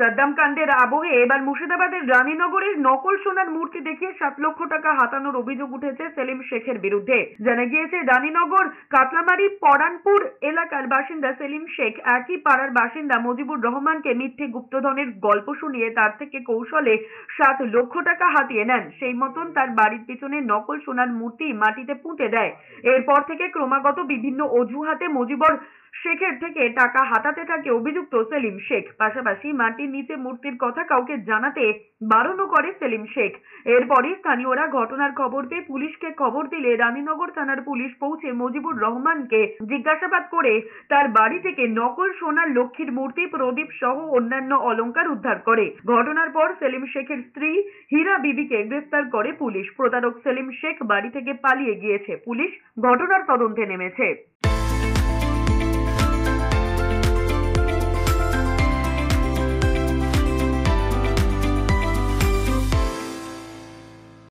সাদ্দাম কান্ডের আবহে এবার মুর্শিদাবাদের রানীনগরের নকল সোনার মূর্তি দেখিয়ে সাত লক্ষ টাকা হাতানোর অভিযোগ উঠেছে সেলিম শেখের বিরুদ্ধে জানা গিয়েছে রানীনগর কাতলামারি পরানপুর এলাকার বাসিন্দা সেলিম শেখ একই পাড়ার বাসিন্দা মজিবুর রহমানকে মিথ্যে গুপ্তধনের গল্প শুনিয়ে তার থেকে কৌশলে সাত লক্ষ টাকা হাতিয়ে নেন সেই মতন তার বাড়ির পিছনে নকল সোনার মূর্তি মাটিতে পুঁতে দেয় এরপর থেকে ক্রমাগত বিভিন্ন অজুহাতে মজিবর শেখের থেকে টাকা হাতাতে থাকে অভিযুক্ত সেলিম শেখ পাশাপাশি মাটির নিচে মূর্তির কথা কাউকে জানাতে বারণও করে সেলিম শেখ এরপরই স্থানীয়রা ঘটনার খবর পেয়ে পুলিশকে খবর দিলে রানীনগর থানার পুলিশ পৌঁছে মজিবুর রহমানকে জিজ্ঞাসাবাদ করে তার বাড়ি থেকে নকল সোনার লক্ষ্মীর মূর্তি প্রদীপ সহ অন্যান্য অলঙ্কার উদ্ধার করে ঘটনার পর সেলিম শেখের স্ত্রী হীরা বিবিকে গ্রেফতার করে পুলিশ প্রতারক সেলিম শেখ বাড়ি থেকে পালিয়ে গিয়েছে পুলিশ ঘটনার তদন্তে নেমেছে